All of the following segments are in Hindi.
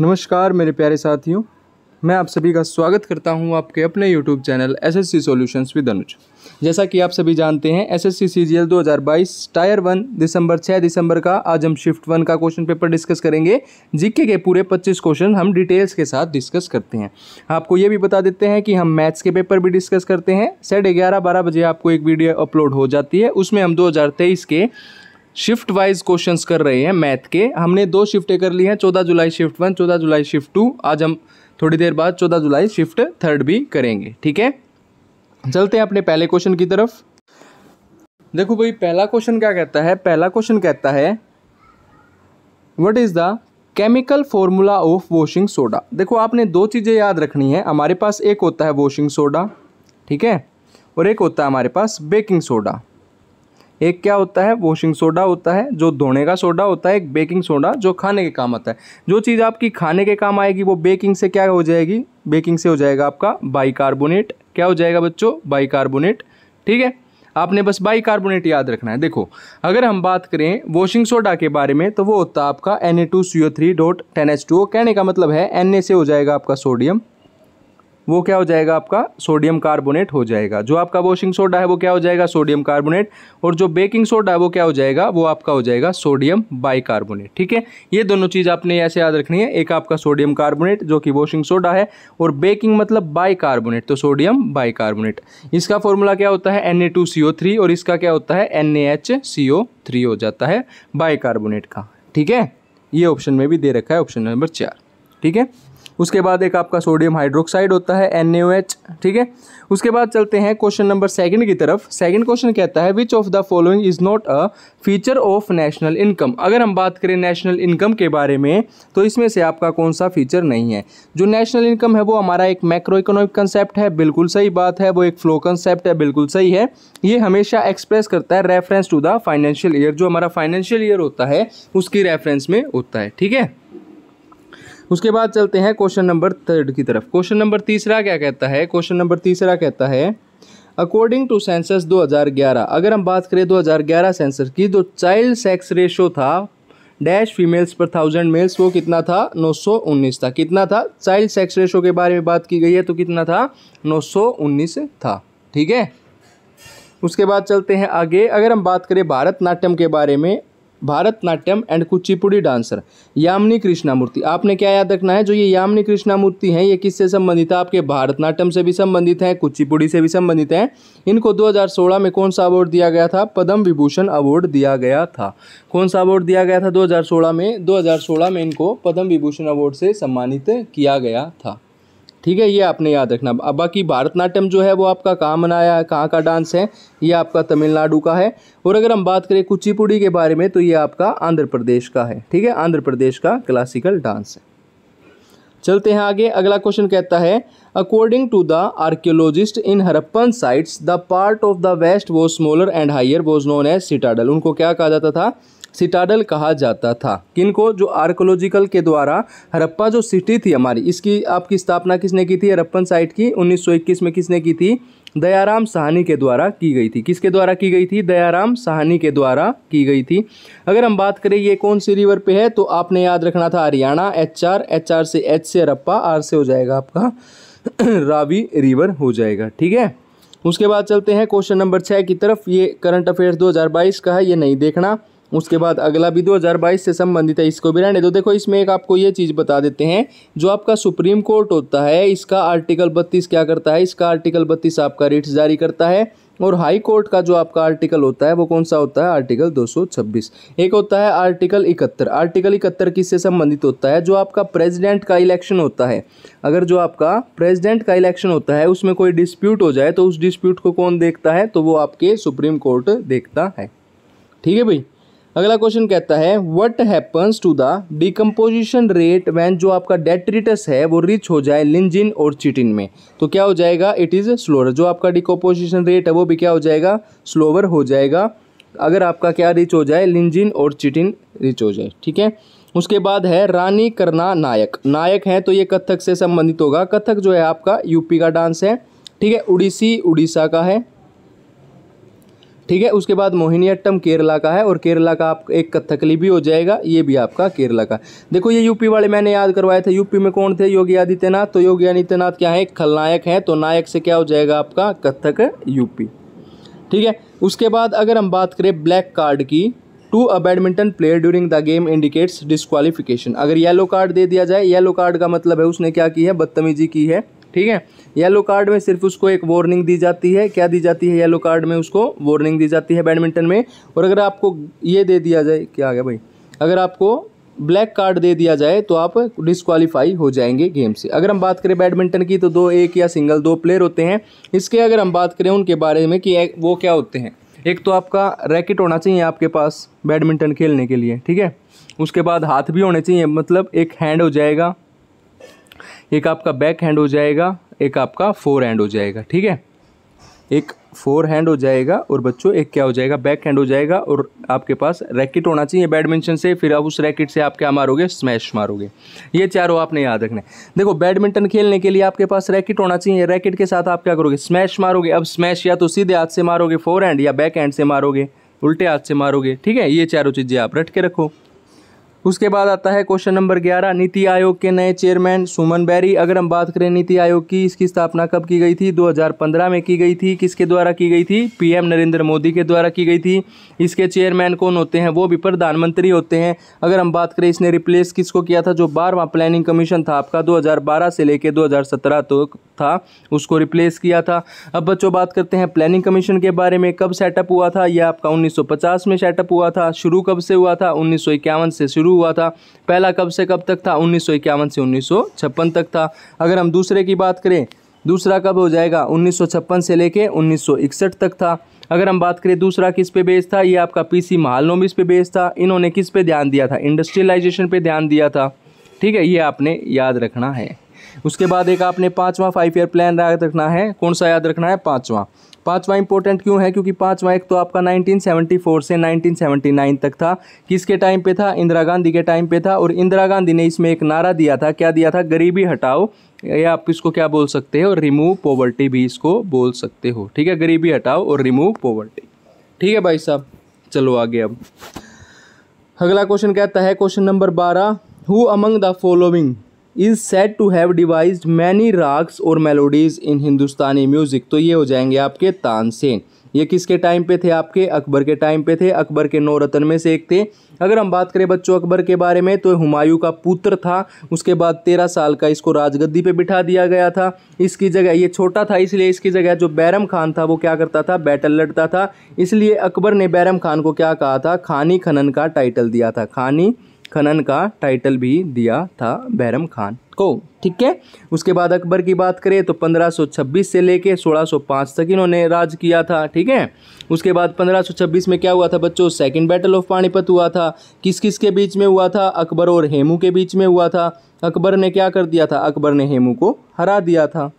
नमस्कार मेरे प्यारे साथियों मैं आप सभी का स्वागत करता हूं आपके अपने YouTube channel S S C solutions with Anuj जैसा कि आप सभी जानते हैं S S C C G L दो हज़ार बाईस टायर वन दिसंबर छः दिसंबर का आज हम शिफ्ट वन का क्वेश्चन पेपर डिस्कस करेंगे जीके के पूरे पच्चीस क्वेश्चन हम डिटेल्स के साथ डिस्कस करते हैं आपको ये भी बता देते हैं कि हम मैथ्स के पेपर भी डिस्कस करते हैं साढ़े ग्यारह बारह बजे आपको एक वीडियो अपलोड हो जाती है उसमें हम दो हज़ार तेईस के शिफ्ट वाइज क्वेश्चंस कर रहे हैं मैथ के हमने दो शिफ्टें कर ली हैं चौदह जुलाई शिफ्ट वन चौदह जुलाई शिफ्ट टू आज हम थोड़ी देर बाद चौदह जुलाई शिफ्ट थर्ड भी करेंगे ठीक है चलते हैं अपने पहले क्वेश्चन की तरफ देखो भाई पहला क्वेश्चन क्या कहता है पहला क्वेश्चन कहता है what is the chemical formula of washing soda देखो आपने दो चीज़ें याद रखनी है हमारे पास एक होता है वॉशिंग सोडा ठीक है और एक होता है हमारे पास बेकिंग सोडा एक क्या होता है वॉशिंग सोडा होता है जो धोने का सोडा होता है एक बेकिंग सोडा जो खाने के काम आता है जो चीज़ आपकी खाने के काम आएगी वो बेकिंग से क्या हो जाएगी बेकिंग से हो जाएगा आपका बाइकार्बोनेट क्या हो जाएगा बच्चों बाइकार्बोनेट ठीक है आपने बस बाइकार्बोनेट याद रखना है देखो अगर हम बात करें वॉशिंग सोडा के बारे में तो वो होता है आपका N A two three dot ten H two कहने का मतलब है एन ए से हो जाएगा आपका सोडियम वो क्या हो जाएगा आपका सोडियम कार्बोनेट हो जाएगा जो आपका वॉशिंग सोडा है वो क्या हो जाएगा सोडियम कार्बोनेट और जो बेकिंग सोडा है वो क्या हो जाएगा वो आपका हो जाएगा सोडियम बाइकार्बोनेट ठीक है ये दोनों चीज़ आपने ऐसे याद रखनी है एक आपका सोडियम कार्बोनेट जो कि वॉशिंग सोडा है और बेकिंग मतलब बाइकार्बोनेट तो सोडियम बाइकार्बोनेट इसका फॉर्मूला क्या होता है एन और इसका क्या होता है एन हो जाता है बाइकार्बोनेट का ठीक है ये ऑप्शन में भी दे रखा है ऑप्शन नंबर चार ठीक है उसके बाद एक आपका सोडियम हाइड्रोक्साइड होता है एन ठीक है उसके बाद चलते हैं क्वेश्चन नंबर सेकंड की तरफ सेकंड क्वेश्चन कहता है which of the following is not a feature of national income अगर हम बात करें नेशनल इनकम के बारे में तो इसमें से आपका कौन सा फीचर नहीं है जो नेशनल इनकम है वो हमारा एक मैक्रो इकोनॉमिक कंसेप्ट है बिल्कुल सही बात है वो एक फ्लो कंसेप्ट है बिल्कुल सही है ये हमेशा एक्सप्रेस करता है reference to the financial year जो हमारा फाइनेंशियल ईयर होता है उसकी रेफरेंस में होता है ठीक है उसके बाद चलते हैं क्वेश्चन नंबर थर्ड की तरफ क्वेश्चन नंबर तीसरा क्या कहता है क्वेश्चन नंबर तीसरा कहता है अकॉर्डिंग टू सेंसस 2011 अगर हम बात करें 2011 सेंसस की तो चाइल्ड सेक्स रेशो था dash females per thousand males वो कितना था 919 था कितना था चाइल्ड सेक्स रेशो के बारे में बात की गई है तो कितना था 919 था ठीक है उसके बाद चलते हैं आगे अगर हम बात करें भारतनाट्यम के बारे में भारतनाट्यम एंड कुचिपुड़ी डांसर यामिनी कृष्णामूर्ति आपने क्या याद रखना है जो ये यामिनी कृष्णामूर्ति हैं ये किससे संबंधित है आपके भारतनाट्यम से भी संबंधित हैं कुचिपुड़ी से भी संबंधित हैं इनको 2016 में कौन सा अवार्ड दिया गया था पद्म विभूषण अवार्ड दिया गया था कौन सा अवार्ड दिया गया था दो में दो में इनको पद्म विभूषण अवार्ड से सम्मानित किया गया था ठीक है ये आपने याद रखना अब बाकी भारतनाट्यम जो है वो आपका कहाँ मनाया है कहाँ का डांस है ये आपका तमिलनाडु का है और अगर हम बात करें कुचिपुड़ी के बारे में तो ये आपका आंध्र प्रदेश का है ठीक है आंध्र प्रदेश का क्लासिकल डांस है चलते हैं आगे अगला क्वेश्चन कहता है according to the archaeologist in Harappan sites the part of the west वो smaller and higher was known as citadel उनको क्या कहा जाता था सिटाडल कहा जाता था किनको जो आर्कोलॉजिकल के द्वारा हरप्पा जो सिटी थी हमारी इसकी आपकी स्थापना किसने की थी हरप्पन साइट की 1921 में किसने की थी दयाराम साहनी के द्वारा की गई थी किसके द्वारा की गई थी दयाराम साहनी के द्वारा की गई थी अगर हम बात करें ये कौन सी रिवर पे है तो आपने याद रखना था Haryana H R H R से एच से हरप्पा आर से हो जाएगा आपका रावी रिवर हो जाएगा ठीक है उसके बाद चलते हैं क्वेश्चन नंबर छः की तरफ ये करंट अफेयर्स 2022 का है ये नहीं देखना उसके बाद अगला भी 2022 से संबंधित है इसको भी रहने दो देखो इसमें एक आपको ये चीज़ बता देते हैं जो आपका सुप्रीम कोर्ट होता है इसका आर्टिकल बत्तीस क्या करता है इसका आर्टिकल बत्तीस आपका रिट्स जारी करता है और हाई कोर्ट का जो आपका आर्टिकल होता है वो कौन सा होता है आर्टिकल 226 एक होता है आर्टिकल 71 आर्टिकल 71 किससे संबंधित होता है जो आपका प्रेसिडेंट का इलेक्शन होता है अगर जो आपका प्रेसिडेंट का इलेक्शन होता है उसमें कोई डिस्प्यूट हो जाए तो उस डिस्प्यूट को कौन देखता है तो वो आपके सुप्रीम कोर्ट देखता है ठीक है भाई अगला क्वेश्चन कहता है what happens to the decomposition rate when जो आपका डेट्रिटस है वो रिच हो जाए लिंजिन और चिटिन में तो क्या हो जाएगा इट इज़ स्लोअर जो आपका डिकम्पोजिशन रेट है वो भी क्या हो जाएगा स्लोअर हो जाएगा अगर आपका क्या रिच हो जाए लिंजिन और चिटिन रिच हो जाए ठीक है उसके बाद है रानी करना नायक नायक है तो ये कथक से संबंधित होगा कथक जो है आपका यूपी का डांस है ठीक है उड़ीसी उड़ीसा का है ठीक है उसके बाद मोहिनीअट्टम केरला का है और केरला का आप एक कथकली भी हो जाएगा ये भी आपका केरला का देखो ये यूपी वाले मैंने याद करवाए थे यूपी में कौन थे योगी आदित्यनाथ तो योगी आदित्यनाथ क्या है खलनायक है तो नायक से क्या हो जाएगा आपका कथक यूपी ठीक है उसके बाद अगर हम बात करें ब्लैक कार्ड की to a badminton player during the game indicates disqualification अगर येलो कार्ड दे दिया जाए येलो कार्ड का मतलब है उसने क्या की है बदतमीजी की है ठीक है येलो कार्ड में सिर्फ उसको एक वार्निंग दी जाती है क्या दी जाती है येलो कार्ड में उसको वार्निंग दी जाती है बैडमिंटन में और अगर आपको ये दे दिया जाए क्या आ गया भाई अगर आपको ब्लैक कार्ड दे दिया जाए तो आप डिसक्वालीफाई हो जाएंगे गेम से अगर हम बात करें बैडमिंटन की तो दो एक या सिंगल दो प्लेयर होते हैं इसके अगर हम बात करें उनके बारे में कि वो क्या होते हैं एक तो आपका रैकेट होना चाहिए आपके पास बैडमिंटन खेलने के लिए ठीक है उसके बाद हाथ भी होने चाहिए मतलब एक हैंड हो जाएगा एक आपका बैक हैंड हो जाएगा एक आपका फोर हैंड हो जाएगा ठीक है एक फोर हैंड हो जाएगा और बच्चों एक क्या हो जाएगा बैक हैंड हो जाएगा और आपके पास रैकेट होना चाहिए बैडमिंटन से फिर आप उस रैकेट से आप क्या मारोगे स्मैश मारोगे ये चारों आपने याद रखना है देखो बैडमिंटन खेलने के लिए आपके पास रैकेट होना चाहिए रैकेट के साथ आप क्या करोगे स्मैश मारोगे अब स्मैश या तो सीधे हाथ से मारोगे फोर हैंड या बैक हैंड से मारोगे उल्टे हाथ से मारोगे ठीक है ये चारों चीज़ें आप रट के रखो उसके बाद आता है क्वेश्चन नंबर ग्यारह नीति आयोग के नए चेयरमैन सुमन बैरी अगर हम बात करें नीति आयोग की इसकी स्थापना कब की गई थी 2015 में की गई थी किसके द्वारा की गई थी पीएम नरेंद्र मोदी के द्वारा की गई थी इसके चेयरमैन कौन होते हैं वो भी प्रधानमंत्री होते हैं अगर हम बात करें इसने रिप्लेस किसको किया था जो बारवा प्लानिंग कमीशन था आपका दो से लेकर दो हज़ार था उसको रिप्लेस किया था अब बच्चों बात करते हैं प्लानिंग कमीशन के बारे में कब सेटअप हुआ था यह आपका 1950 में सेटअप हुआ था शुरू कब से हुआ था उन्नीस से शुरू हुआ था पहला कब से कब तक था उन्नीस से उन्नीस तक था अगर हम दूसरे की बात करें दूसरा कब हो जाएगा उन्नीस से लेके उन्नीस तक था अगर हम बात करें दूसरा किस पे बेस था ये आपका पीसी महालनोम इस पे बेस था इन्होंने किस पे ध्यान दिया था इंडस्ट्रियलाइजेशन पे ध्यान दिया था ठीक है ये आपने याद रखना है उसके बाद एक आपने पाँचवा फाइव ईयर प्लान याद रखना है कौन सा याद रखना है पाँचवा पाँचवा इंपॉर्टेंट क्यों है क्योंकि पाँचवा एक तो आपका 1974 से 1979 तक था किसके टाइम पे था इंदिरा गांधी के टाइम पे था और इंदिरा गांधी ने इसमें एक नारा दिया था क्या दिया था गरीबी हटाओ या आप इसको क्या बोल सकते हो रिमूव पॉवर्टी भी इसको बोल सकते हो ठीक है गरीबी हटाओ और रिमूव पॉवर्टी ठीक है भाई साहब चलो आगे अब अगला क्वेश्चन कहता है क्वेश्चन नंबर बारह who among the following is said to have devised many ragas और मेलोडीज़ इन हिंदुस्तानी म्यूज़िक तो ये हो जाएंगे आपके तानसेन ये किसके टाइम पे थे आपके अकबर के टाइम पे थे अकबर के नौ रतन में से एक थे अगर हम बात करें बच्चों अकबर के बारे में तो हुमायूं का पुत्र था उसके बाद तेरह साल का इसको राजगद्दी पे बिठा दिया गया था इसकी जगह ये छोटा था इसलिए इसकी जगह जो बैरम खान था वो क्या करता था बैटल लड़ता था इसलिए अकबर ने बैरम खान को क्या कहा था खानी खनन का टाइटल दिया था खानी खनन का टाइटल भी दिया था बैरम खान को ठीक है उसके बाद अकबर की बात करें तो 1526 से लेके 1605 तक इन्होंने राज किया था ठीक है उसके बाद 1526 में क्या हुआ था बच्चों सेकंड बैटल ऑफ पानीपत हुआ था किस किस के बीच में हुआ था अकबर और हेमू के बीच में हुआ था अकबर ने क्या कर दिया था अकबर ने हेमू को हरा दिया था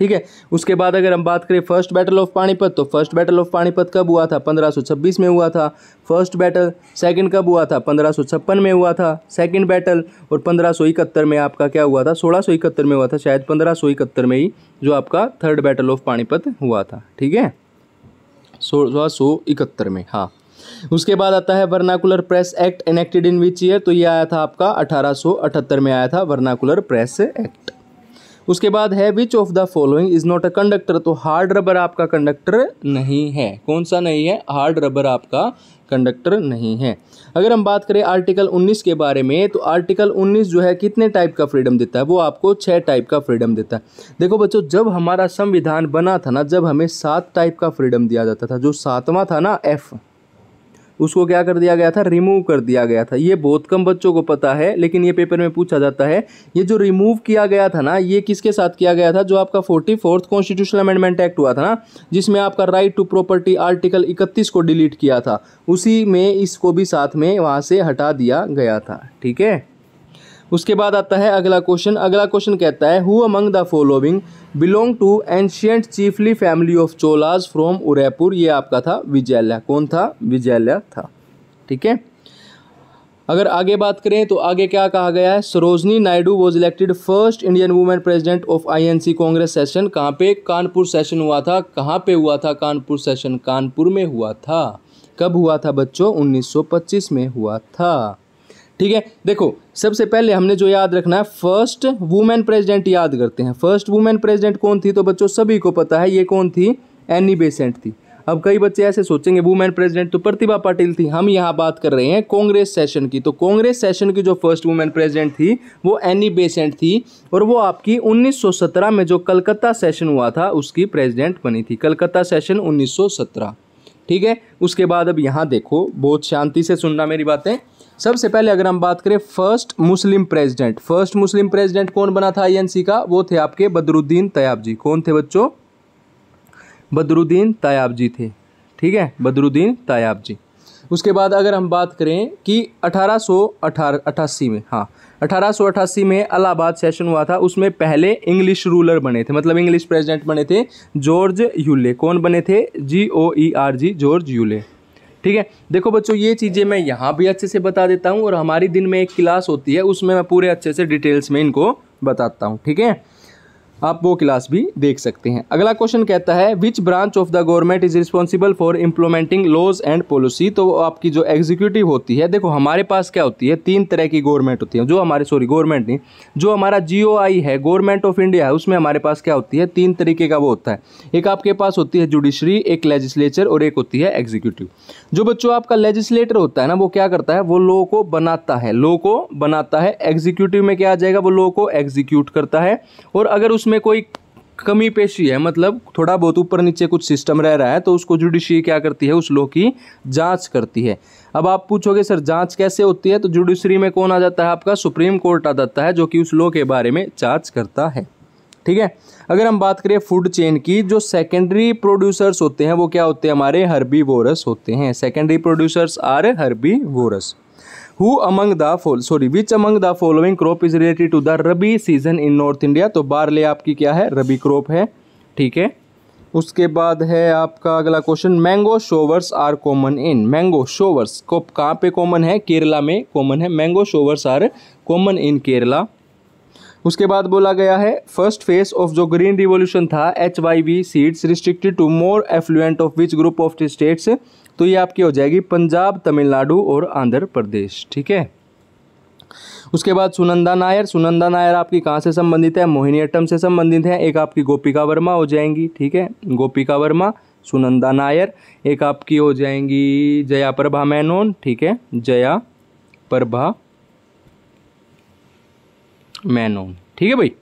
ठीक है उसके बाद अगर हम बात करें फर्स्ट बैटल ऑफ पानीपत तो फर्स्ट बैटल ऑफ पानीपत कब हुआ था 1526 में हुआ था फर्स्ट बैटल सेकंड कब हुआ था 1556 में हुआ था सेकंड बैटल और इकहत्तर में आपका क्या हुआ था इकहत्तर में हुआ था शायद इकहत्तर में ही जो आपका थर्ड बैटल ऑफ पानीपत हुआ था ठीक है सोलह सौ इकहत्तर में हाँ उसके बाद आता है vernacular press act enacted in which year तो ये आया था आपका 1878 में आया था वर्नाकुलर प्रेस एक्ट उसके बाद है which of the following is not a conductor तो हार्ड रबर आपका कंडक्टर नहीं है कौन सा नहीं है हार्ड रबर आपका कंडक्टर नहीं है अगर हम बात करें आर्टिकल 19 के बारे में तो आर्टिकल 19 जो है कितने टाइप का फ्रीडम देता है वो आपको छः टाइप का फ्रीडम देता है देखो बच्चों जब हमारा संविधान बना था ना जब हमें सात टाइप का फ्रीडम दिया जाता था जो सातवां था ना एफ़ उसको क्या कर दिया गया था रिमूव कर दिया गया था ये बहुत कम बच्चों को पता है लेकिन ये पेपर में पूछा जाता है ये जो रिमूव किया गया था ना ये किसके साथ किया गया था जो आपका forty fourth constitutional amendment act हुआ था ना जिसमें आपका राइट टू प्रॉपर्टी आर्टिकल इकतीस को डिलीट किया था उसी में इसको भी साथ में वहाँ से हटा दिया गया था ठीक है उसके बाद आता है अगला क्वेश्चन अगला क्वेश्चन कहता है who among the following belong to ancient chiefly family of Cholas from Udaipur ये आपका था विजयालय कौन था विजयालय था ठीक है अगर आगे बात करें तो आगे क्या कहा गया है Sarojini Naidu was elected first Indian women president of INC Congress session कहाँ पे कानपुर सेशन हुआ था कहाँ पे हुआ था कानपुर सेशन कानपुर में हुआ था कब हुआ था बच्चों 1925 में हुआ था ठीक है देखो सबसे पहले हमने जो याद रखना है फर्स्ट वुमेन प्रेसिडेंट याद करते हैं फर्स्ट वुमेन प्रेसिडेंट कौन थी तो बच्चों सभी को पता है ये कौन थी एनी बेसेंट थी अब कई बच्चे ऐसे सोचेंगे वुमेन प्रेसिडेंट तो प्रतिभा पाटिल थी हम यहाँ बात कर रहे हैं कांग्रेस सेशन की तो कांग्रेस सेशन की जो फर्स्ट वुमेन प्रेसिडेंट थी वो एनी बेसेंट थी और वो आपकी 1917 में जो कलकत्ता सेशन हुआ था उसकी प्रेसिडेंट बनी थी कलकत्ता सेशन 1917 ठीक है उसके बाद अब यहाँ देखो बहुत शांति से सुनना मेरी बातें सबसे पहले अगर हम बात करें first Muslim president first Muslim president कौन बना था आईएनसी का वो थे आपके बदरुद्दीन तयाब जी कौन थे बच्चों बदरुद्दीन तयाब जी थे ठीक है बदरुद्दीन तयाब जी उसके बाद अगर हम बात करें कि अठारह सौ में हाँ अठारह में अलाहाबाद सेशन हुआ था उसमें पहले इंग्लिश रूलर बने थे मतलब इंग्लिश प्रेसिडेंट बने थे जॉर्ज यूले कौन बने थे G O E R G George Yule ठीक है देखो बच्चों ये चीज़ें मैं यहाँ भी अच्छे से बता देता हूँ और हमारी दिन में एक क्लास होती है उसमें मैं पूरे अच्छे से डिटेल्स में इनको बताता हूँ ठीक है आप वो क्लास भी देख सकते हैं अगला क्वेश्चन कहता है which branch of the government is responsible for implementing laws and policy तो आपकी जो एग्जीक्यूटिव होती है देखो हमारे पास क्या होती है तीन तरह की गवर्नमेंट होती है जो हमारे सॉरी गवर्नमेंट नहीं जो हमारा जी है गवर्नमेंट ऑफ इंडिया है उसमें हमारे पास क्या होती है तीन तरीके का वो होता है एक आपके पास होती है जुडिशरी एक लेजिस्लेचर और एक होती है एग्जीक्यूटिव जो बच्चों आपका लेजिस्लेटर होता है ना वो क्या करता है वो लोगों को बनाता है लोगों को बनाता है एग्जीक्यूटिव में क्या आ जाएगा वो लोगों को एग्जीक्यूट करता है और अगर उसमें इसमें कोई कमी पेशी है मतलब थोड़ा बहुत ऊपर नीचे कुछ सिस्टम रह रहा है तो उसको जुडिशरी क्या करती है उस लो की जांच करती है अब आप पूछोगे सर जांच कैसे होती है तो जुडिशरी में कौन आ जाता है आपका सुप्रीम कोर्ट आ जाता है जो कि उस लो के बारे में जांच करता है ठीक है अगर हम बात करें फूड चेन की जो सेकेंडरी प्रोड्यूसर्स होते हैं वो क्या होते हैं हमारे हर्बी वोरस होते हैं secondary producers are herbivores who among the fall sorry which among the following crop is related to the rabi season in north India तो बारले आपकी क्या है रबी क्रॉप है ठीक है उसके बाद है आपका अगला question mango showers are common in mango showers को कहाँ पे कॉमन है केरला में कॉमन है mango showers are common in Kerala उसके बाद बोला गया है फर्स्ट फेज ऑफ जो ग्रीन रिवॉल्यूशन था H Y V seeds restricted to more affluent of which group of states तो ये आपकी हो जाएगी पंजाब तमिलनाडु और आंध्र प्रदेश ठीक है उसके बाद सुनंदा नायर सुनंदा नायर आपकी कहाँ से संबंधित है मोहिनीअट्टम से संबंधित है एक आपकी गोपिका वर्मा हो जाएंगी ठीक है गोपिका वर्मा सुनंदा नायर एक आपकी हो जाएंगी जया प्रभा मैनोन ठीक है जया प्रभा मैनोन ठीक है भाई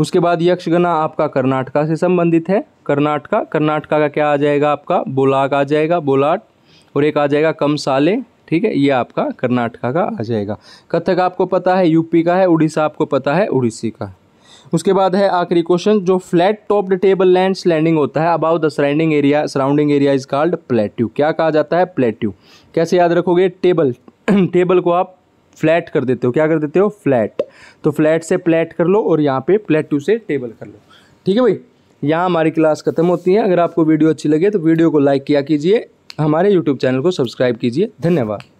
उसके बाद यक्षगना आपका कर्नाटका से संबंधित है कर्नाटका कर्नाटका का क्या आ जाएगा आपका बोलाक आ जाएगा बोलाट और एक आ जाएगा कम साले ठीक है ये आपका कर्नाटका का आ जाएगा कथक आपको पता है यूपी का है उड़ीसा आपको पता है उड़ीसी का उसके बाद है आखिरी क्वेश्चन जो flat topped table land landing होता है about the surrounding area surrounding area is called plateau क्या कहा जाता है प्लेट्यू कैसे याद रखोगे टेबल टेबल को आप फ्लैट कर देते हो क्या कर देते हो फ्लैट तो फ्लैट से प्लेट कर लो और यहाँ पे प्लेट्यू से टेबल कर लो ठीक है भाई यहाँ हमारी क्लास खत्म होती है अगर आपको वीडियो अच्छी लगे तो वीडियो को लाइक किया कीजिए हमारे यूट्यूब चैनल को सब्सक्राइब कीजिए धन्यवाद